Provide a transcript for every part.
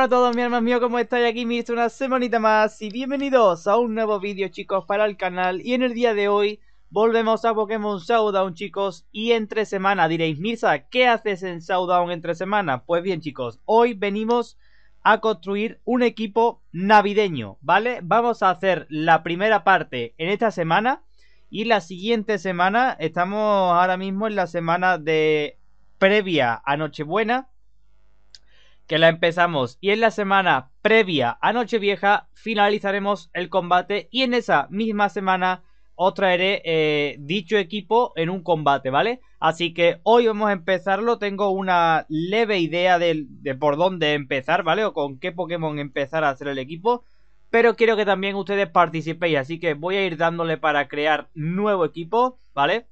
Hola a todos mi hermanos mío, ¿cómo estáis? Aquí Mirza una semanita más y bienvenidos a un nuevo vídeo chicos para el canal Y en el día de hoy volvemos a Pokémon Showdown chicos y entre semana Diréis, Mirza, ¿qué haces en Showdown entre semana? Pues bien chicos, hoy venimos a construir un equipo navideño, ¿vale? Vamos a hacer la primera parte en esta semana y la siguiente semana, estamos ahora mismo en la semana de previa a Nochebuena que la empezamos. Y en la semana previa a Nochevieja finalizaremos el combate. Y en esa misma semana os traeré eh, dicho equipo en un combate, ¿vale? Así que hoy vamos a empezarlo. Tengo una leve idea de, de por dónde empezar, ¿vale? O con qué Pokémon empezar a hacer el equipo. Pero quiero que también ustedes participéis. Así que voy a ir dándole para crear nuevo equipo, ¿vale?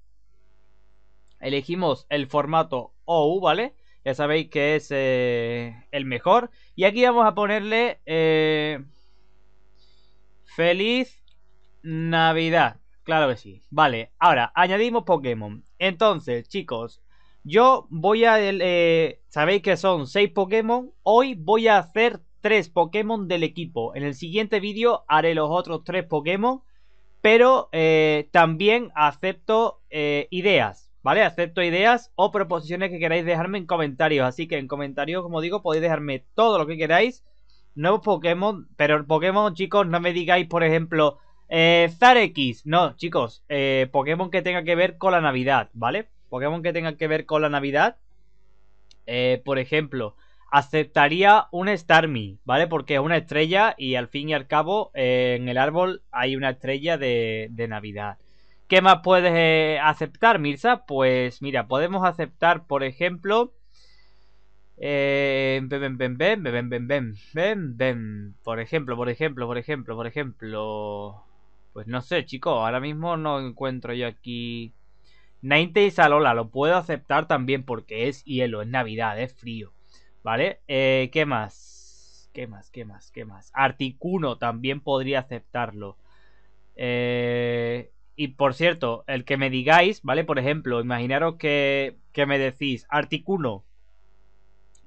Elegimos el formato OU, ¿vale? sabéis que es eh, el mejor. Y aquí vamos a ponerle eh, Feliz Navidad. Claro que sí. Vale, ahora añadimos Pokémon. Entonces, chicos, yo voy a... Eh, sabéis que son 6 Pokémon. Hoy voy a hacer 3 Pokémon del equipo. En el siguiente vídeo haré los otros 3 Pokémon. Pero también acepto ideas. ¿Vale? Acepto ideas o proposiciones que queráis dejarme en comentarios. Así que en comentarios, como digo, podéis dejarme todo lo que queráis. Nuevos Pokémon. Pero Pokémon, chicos, no me digáis, por ejemplo, eh, Zarex. No, chicos. Eh, Pokémon que tenga que ver con la Navidad, ¿vale? Pokémon que tenga que ver con la Navidad. Eh, por ejemplo, aceptaría un Starmie, ¿vale? Porque es una estrella y al fin y al cabo eh, en el árbol hay una estrella de, de Navidad. ¿Qué más puedes eh, aceptar, Mirza? Pues mira, podemos aceptar, por ejemplo... Eh, por ejemplo, por ejemplo, por ejemplo, por ejemplo... Pues no sé, chicos, ahora mismo no encuentro yo aquí... y Salola, lo puedo aceptar también porque es hielo, es Navidad, es frío. ¿Vale? Eh, ¿Qué más? ¿Qué más? ¿Qué más? ¿Qué más? Articuno también podría aceptarlo. Eh, y por cierto, el que me digáis, ¿vale? Por ejemplo, imaginaros que, me decís Articuno.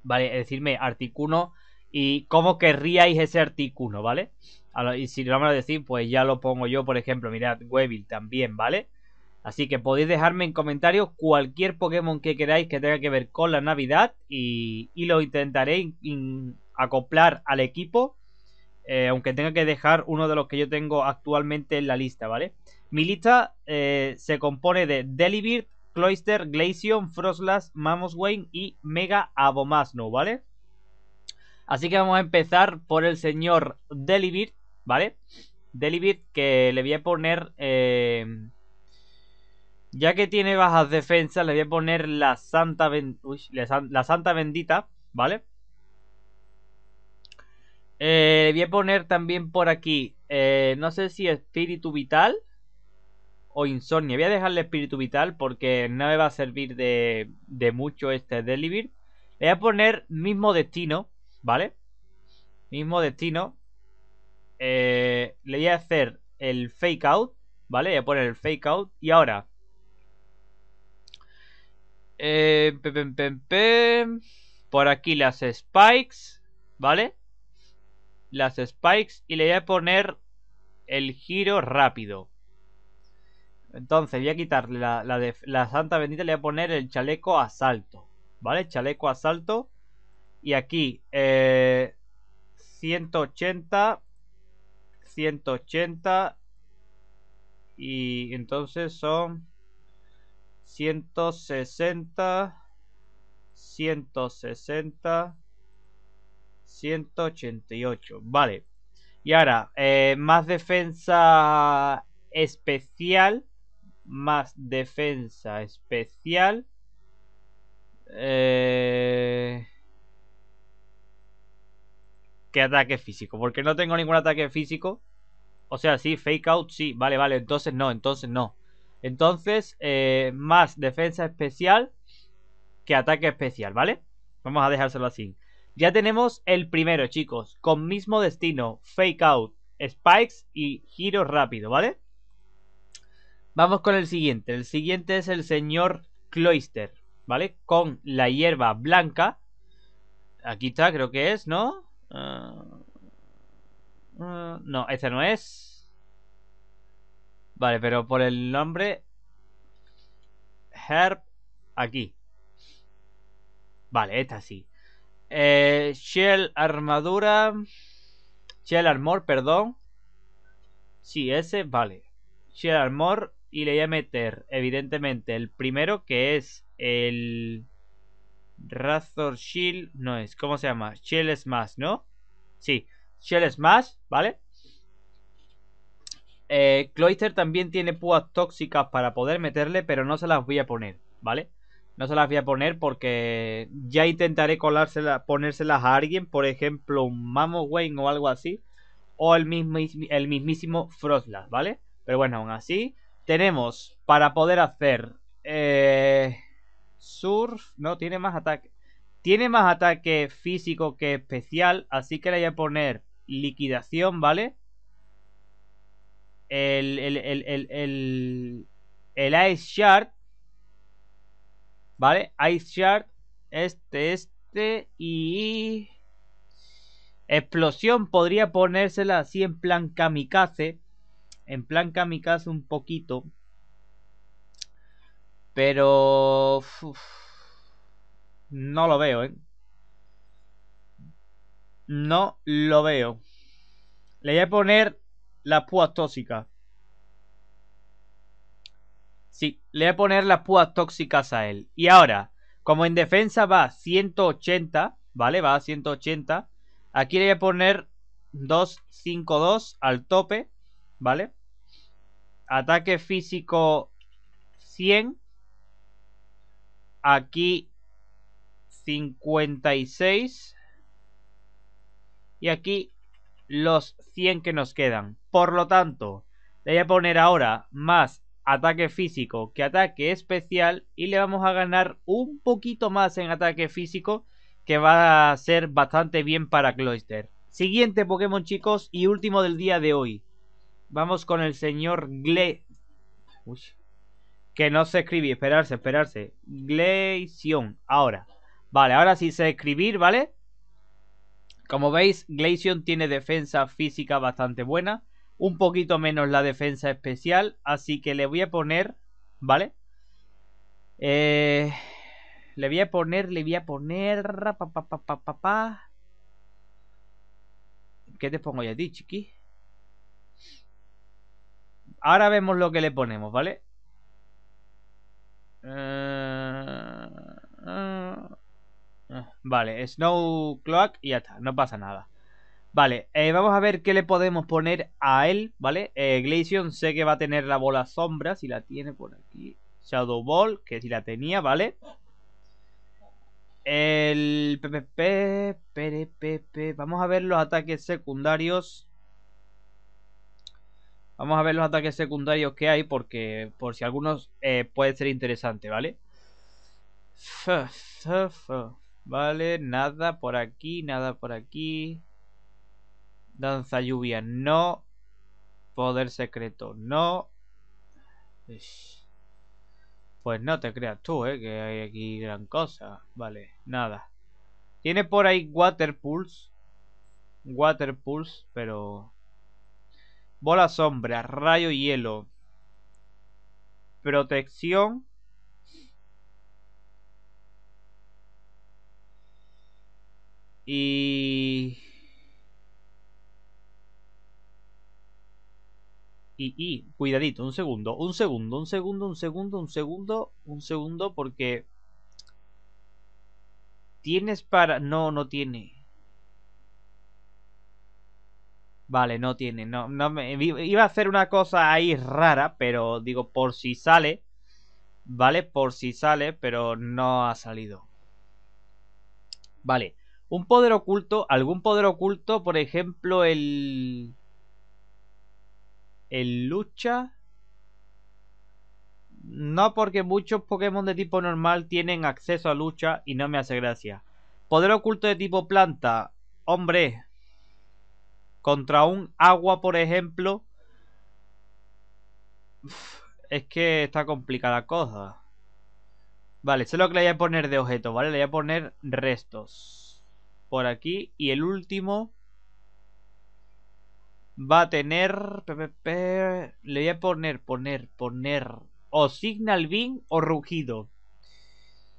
¿Vale? Decirme Articuno y cómo querríais ese Articuno, ¿vale? Y si lo vamos a decir, pues ya lo pongo yo, por ejemplo, mirad, Weevil también, ¿vale? Así que podéis dejarme en comentarios cualquier Pokémon que queráis que tenga que ver con la Navidad y, lo intentaré acoplar al equipo, eh, aunque tenga que dejar uno de los que yo tengo actualmente en la lista, ¿vale? Mi lista eh, se compone de Delibird, Cloister, Glaceon, Frostlas, Mamos Wayne y Mega Abomasno, ¿vale? Así que vamos a empezar por el señor Delibird, ¿vale? Delibird que le voy a poner... Eh, ya que tiene bajas defensas, le voy a poner la Santa, la Santa Bendita, ¿vale? Eh, le voy a poner también por aquí, no sé si espíritu vital o Insomnia. Voy a dejarle Espíritu Vital porque no me va a servir de, de mucho este Delivir. Le voy a poner mismo destino, ¿vale? Mismo destino. Eh, le voy a hacer el fake out, ¿vale? voy a poner el fake out. Y ahora... Eh, por aquí las spikes, ¿vale? Las spikes y le voy a poner el giro rápido. Entonces voy a quitarle la, santa bendita, le voy a poner el chaleco asalto. ¿Vale? Chaleco asalto. Y aquí eh, 180. 180. Y entonces son 160. 160. 188. Vale. Y ahora, eh, más defensa especial más defensa especial. Eh, que ataque físico. Porque no tengo ningún ataque físico. O sea, sí, fake out, sí. Vale, vale. Entonces no, entonces no. Entonces, eh, más defensa especial que ataque especial, ¿vale? Vamos a dejárselo así. Ya tenemos el primero, chicos. Con mismo destino, fake out, spikes y giro rápido, ¿vale? Vamos con el siguiente. El siguiente es el señor Cloister, ¿vale? Con la hierba blanca. Aquí está, creo que es, ¿no? Ah, ah, no, este no es. Vale, pero por el nombre... Herb, aquí. Vale, esta sí. Eh, shell armadura. Shell armor, perdón. Sí, ese, vale. Shell armor y le voy a meter, evidentemente, el primero que es el Razor Shield. No es, ¿cómo se llama? Shield Smash, ¿no? Sí, Shield Smash, ¿vale? Eh, Cloyster también tiene púas tóxicas para poder meterle, pero no se las voy a poner, ¿vale? No se las voy a poner porque ya intentaré colárselas, ponérselas a alguien, por ejemplo, un Mamo Wayne o algo así, o el, el mismísimo Frostlass, ¿vale? Pero bueno, aún así, tenemos para poder hacer eh, surf. No, tiene más ataque. Tiene más ataque físico que especial. Así que le voy a poner liquidación, ¿vale? El, el, el Ice Shard. ¿Vale? Ice Shard. Este, este. Y. Explosión podría ponérsela así en plan kamikaze en plan kamikaze un poquito. Pero... no lo veo, ¿eh? No lo veo. Le voy a poner las púas tóxicas. Sí, le voy a poner las púas tóxicas a él. Y ahora, como en defensa va a 180, ¿vale? Va a 180. Aquí le voy a poner 252 al tope. ¿vale? Ataque físico 100. Aquí 56. Y aquí los 100 que nos quedan. Por lo tanto, le voy a poner ahora más ataque físico que ataque especial y le vamos a ganar un poquito más en ataque físico que va a ser bastante bien para Cloyster. Siguiente Pokémon chicos y último del día de hoy. Vamos con el señor Gle... Uy. Que no se escribe, esperarse, esperarse. Gleision, ahora. Vale, ahora sí sé escribir, ¿vale? Como veis, Gleision tiene defensa física bastante buena. Un poquito menos la defensa especial. Así que le voy a poner... ¿Vale? Eh... Le voy a poner, le voy a poner... Pa, pa, pa, ¿Qué te pongo ya a ti, chiqui? Ahora vemos lo que le ponemos, ¿vale? Eh, ah, vale, Snow Clock y ya está, no pasa nada. Vale, eh, vamos a ver qué le podemos poner a él, ¿vale? Eh, sé que va a tener la bola sombra, si la tiene por aquí. Shadow Ball, que si la tenía, ¿vale? El PPP, PPP, vamos a ver los ataques secundarios. Vamos a ver los ataques secundarios que hay porque por si algunos eh, puede ser interesante, ¿vale? Vale, nada por aquí, nada por aquí. Danza lluvia, no. Poder secreto, no. Pues no te creas tú, ¿eh? Que hay aquí gran cosa. Vale, nada. Tiene por ahí Water Pulse. Water pero Bola sombra, rayo hielo. Protección. Y... Y, y, cuidadito, un segundo, un segundo, un segundo, un segundo, un segundo, un segundo, porque... Tienes para... No, no tiene. Vale, no tiene. No, me, iba a hacer una cosa ahí rara, pero digo, por si sale. Vale, por si sale, pero no ha salido. Vale. Un poder oculto, algún poder oculto, por ejemplo, el... El lucha. No porque muchos Pokémon de tipo normal tienen acceso a lucha y no me hace gracia. Poder oculto de tipo planta. Hombre, contra un agua, por ejemplo. Es que está complicada la cosa. Vale, es lo que le voy a poner de objeto, ¿vale? Le voy a poner restos. Por aquí. Y el último va a tener. le voy a poner, poner, poner. O Signal Beam o Rugido.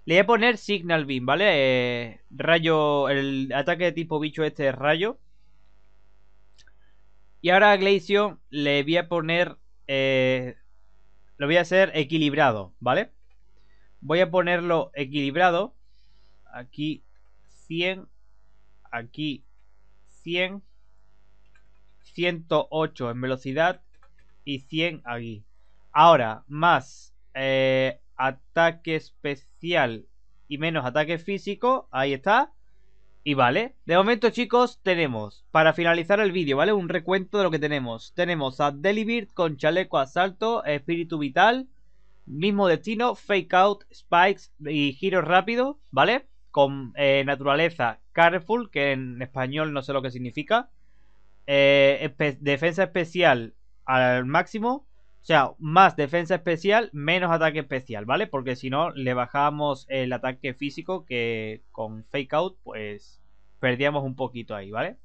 Le voy a poner Signal Beam, ¿vale? Eh, rayo. El ataque de tipo bicho este es rayo. Y ahora a Glacio le voy a poner... Eh, lo voy a hacer equilibrado, ¿vale? Voy a ponerlo equilibrado. Aquí 100. Aquí 100. 108 en velocidad. Y 100 aquí. Ahora, más eh, ataque especial y menos ataque físico. Ahí está. Y vale, de momento chicos tenemos, para finalizar el vídeo, ¿vale? Un recuento de lo que tenemos. Tenemos a Delibird con chaleco asalto, espíritu vital, mismo destino, fake out, spikes y giros rápido, ¿vale? Con eh, naturaleza, careful, que en español no sé lo que significa. Eh, defensa especial al máximo, o sea, más defensa especial, menos ataque especial, ¿vale? Porque si no, le bajamos el ataque físico que con fake out, pues perdíamos un poquito ahí, ¿vale?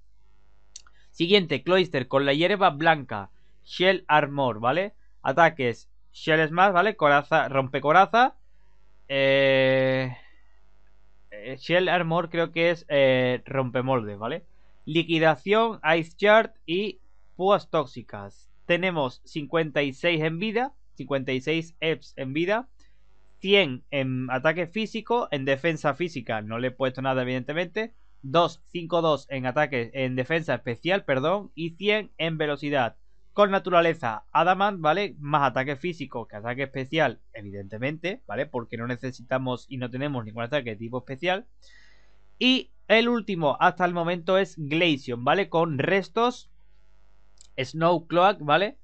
Siguiente, Cloister con la hierba blanca, Shell Armor, ¿vale? Ataques, Shell más, ¿vale? Coraza, rompe coraza. Eh, eh, shell Armor creo que es eh, rompe molde ¿vale? Liquidación, Ice Shard y púas tóxicas tenemos 56 en vida, 56 EPS en vida, 100 en ataque físico, en defensa física, no le he puesto nada evidentemente, 2, 5, 2 en ataque, en defensa especial, perdón, y 100 en velocidad. Con naturaleza, Adamant, ¿vale? Más ataque físico que ataque especial, evidentemente, ¿vale? Porque no necesitamos y no tenemos ningún ataque de tipo especial. Y el último hasta el momento es glacion ¿vale? Con restos Snow ¿vale?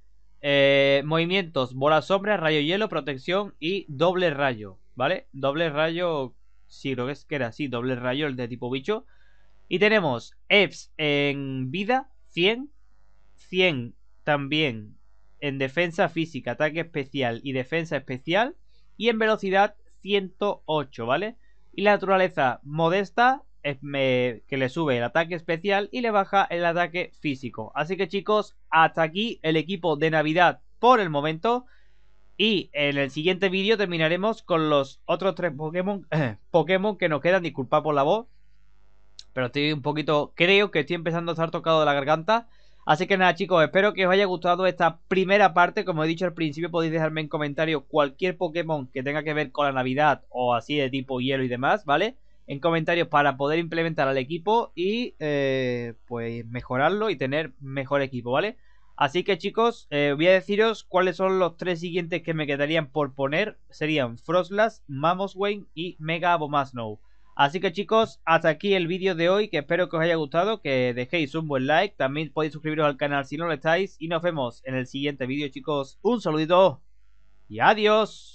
Eh, movimientos, bola sombra, rayo hielo, protección y doble rayo, ¿vale? Doble rayo, sí, creo que, es que era así, doble rayo el de tipo bicho. Y tenemos EPS en vida, 100, 100 también en defensa física, ataque especial y defensa especial. Y en velocidad, 108, ¿vale? Y la naturaleza modesta que le sube el ataque especial y le baja el ataque físico. Así que chicos, hasta aquí el equipo de Navidad por el momento. Y en el siguiente vídeo terminaremos con los otros tres Pokémon, Pokémon que nos quedan. Disculpad por la voz. Pero estoy un poquito, creo que estoy empezando a estar tocado de la garganta. Así que nada chicos, espero que os haya gustado esta primera parte. Como he dicho al principio, podéis dejarme en comentarios cualquier Pokémon que tenga que ver con la Navidad o así de tipo hielo y demás, ¿vale? en comentarios para poder implementar al equipo y eh, pues mejorarlo y tener mejor equipo, ¿vale? Así que chicos, eh, voy a deciros cuáles son los tres siguientes que me quedarían por poner. Serían Frostlass, wayne y Mega Abomasnow. Así que chicos, hasta aquí el vídeo de hoy, que espero que os haya gustado, que dejéis un buen like, también podéis suscribiros al canal si no lo estáis y nos vemos en el siguiente vídeo chicos. Un saludito y adiós.